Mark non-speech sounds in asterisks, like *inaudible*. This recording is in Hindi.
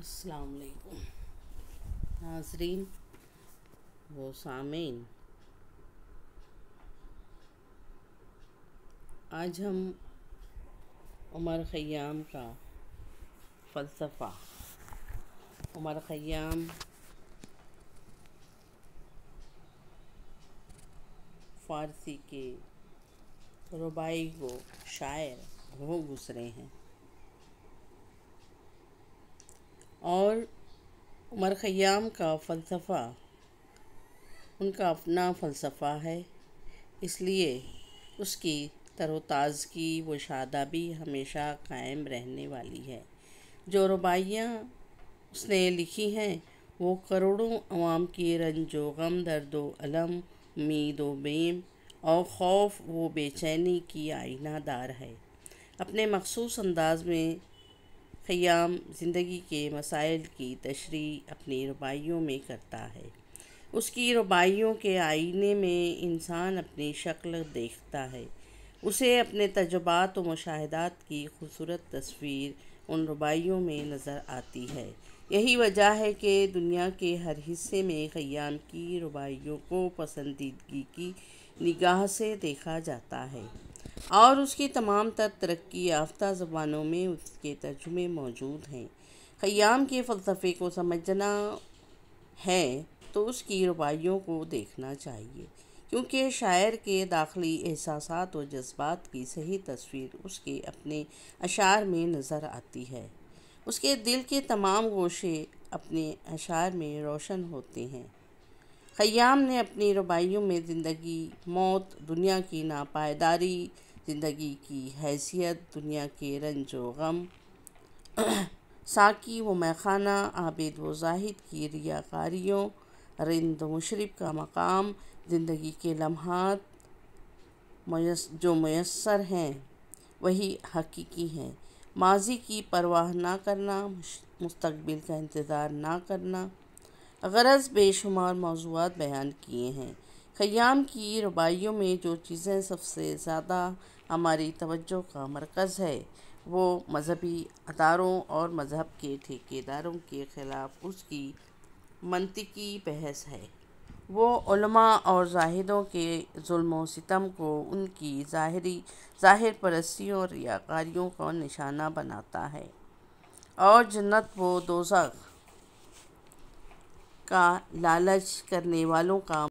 असलकुम नाजरीन वो सामीन आज हम उमर ख़याम का फ़लसफ़ा उमर ख़याम फ़ारसी के रुबाई को शायर हो गुज़रे हैं और उमर ख़याम का फ़लसफ़ा उनका अपना फ़लसफ़ा है इसलिए उसकी तरोताज़गी व शादाबी हमेशा कायम रहने वाली है जो रबाइयाँ उसने लिखी हैं वो करोड़ों अवाम की रंजो गम दर्द अलम उम्मीद व बेम और खौफ व बेचैनी की आइनादार है अपने मखसूस अंदाज में ख़याम ज़िंदगी के मसाइल की तशरी अपनी रुबाइयों में करता है उसकी रुबाइयों के आईने में इंसान अपनी शक्ल देखता है उसे अपने तजुबात व मुशाहदात की खूबसूरत तस्वीर उन रुबाइयों में नज़र आती है यही वजह है कि दुनिया के हर हिस्से में ख़याम की रुबाइयों को पसंदीदगी की निगाह से देखा जाता है और उसकी तमाम तर तरक्की याफ्ता ज़बानों में उसके तर्जुमे मौजूद हैं ख़याम के फ़लसफ़े को समझना है तो उसकी रुबाइयों को देखना चाहिए क्योंकि शायर के दाखिली एहसास व जज्बात की सही तस्वीर उसके अपने अशार में नज़र आती है उसके दिल के तमाम गोशे अपने अशार में रोशन होते हैं ख़याम ने अपनी रबाइयों में ज़िंदगी मौत दुनिया की नापायदारी ज़िंदगी की हैसियत दुनिया के रंज व गम *clears throat* साकी व मैखाना आबिद व जाहिद की रियाकारियों रिंद मुशरब का मकाम ज़िंदगी के लम्हात जो मैसर हैं वही हकीकी हैं माजी की परवाह ना करना मुस्तबिल का इंतज़ार ना करना गरज बेशुमार मौजूद बयान किए हैं ख़याम की रबाइयों में जो चीज़ें सबसे ज़्यादा हमारी तवज्जो का मरकज़ है वो मजहबी अदारों और मज़हब के ठेकेदारों के ख़िलाफ़ उसकी मनतिकी बहस है वो और जाहिदों के जुल्म सितम को उनकी ज़ाहरी ज़ाहिर परस्ती और रियाकारियों का निशाना बनाता है और जन्नत वो दोजख का लालच करने वालों का